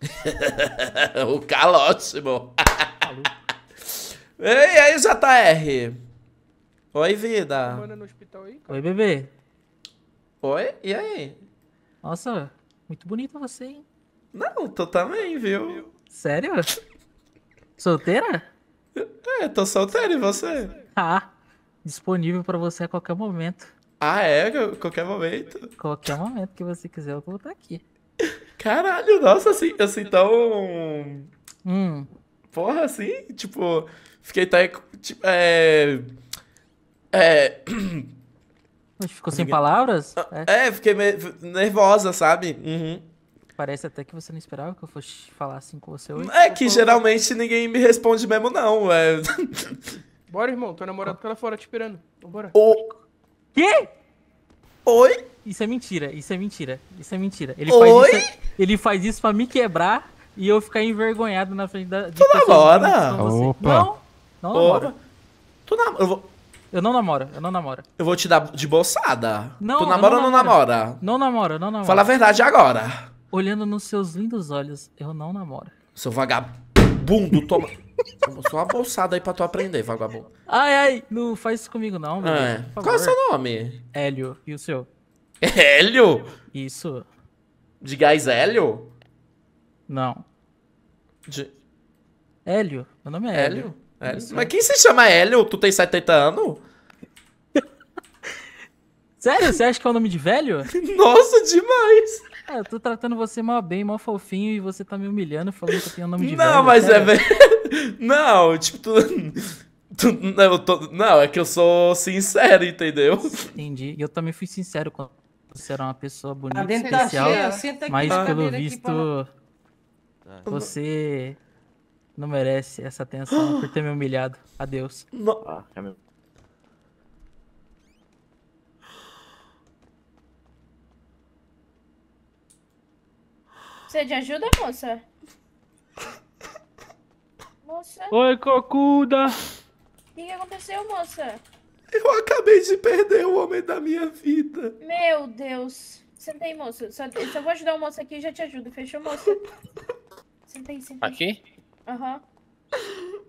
o calóssimo. Ei, aí, JR. Oi, vida. Oi, bebê. Oi, e aí? Nossa, muito bonita você, hein? Não, tô também, viu? Sério? Solteira? É, tô solteira, e você? Ah, disponível pra você a qualquer momento. Ah, é? Qualquer momento? Qualquer momento que você quiser, eu vou estar aqui. Caralho, nossa, assim, assim tão. Tá hum. Porra, assim, tipo, fiquei até. Tipo, é. É. Ficou sem palavras? Ah, é, é fiquei nervosa, sabe? Uhum. Parece até que você não esperava que eu fosse falar assim com você hoje. É que falou... geralmente ninguém me responde mesmo, não. É... Bora, irmão, tô namorado pela fora te esperando. Vambora. O... Quê? Oi? Isso é mentira, isso é mentira, isso é mentira. Ele, Oi? isso, ele faz isso pra me quebrar e eu ficar envergonhado na frente da. Tu namora? Não, não namora. Tu namora. Eu vou... Eu não namoro, eu não namoro. Eu vou te dar de bolsada. Não, tu namora ou não namora? Não namoro, não namoro. Fala a verdade agora. Olhando nos seus lindos olhos, eu não namoro. Seu vagabundo, toma. Só uma bolsada aí pra tu aprender, vagabundo. Ai, ai, não faz isso comigo não, mano. É. Qual é o seu nome? Hélio. E o seu? Hélio? Isso. De gás Hélio? Não. De... Hélio. Meu nome é Hélio. Hélio? Hélio? Mas quem se chama Hélio? Tu tem 70 anos? Sério? Você acha que é o nome de velho? Nossa, demais! É, eu tô tratando você mal bem, mal fofinho, e você tá me humilhando falando que eu tenho nome de Não, velho, mas é cara. é velho. Não, tipo, tu. tu não, tô... não, é que eu sou sincero, entendeu? Entendi. E eu também fui sincero quando você era uma pessoa ah, bonita, especial. Tá mas pelo visto. Pra... Tá. Você não merece essa atenção por ter me humilhado. Adeus. Não. Ah, é meu... Precisa de ajuda, moça? Moça? Oi, cocuda! O que, que aconteceu, moça? Eu acabei de perder o homem da minha vida. Meu Deus. Senta aí, moça. Só, só vou ajudar o moço aqui e já te ajudo. Fechou, moço? Senta aí, senta aí. Aqui? Aham. Uhum.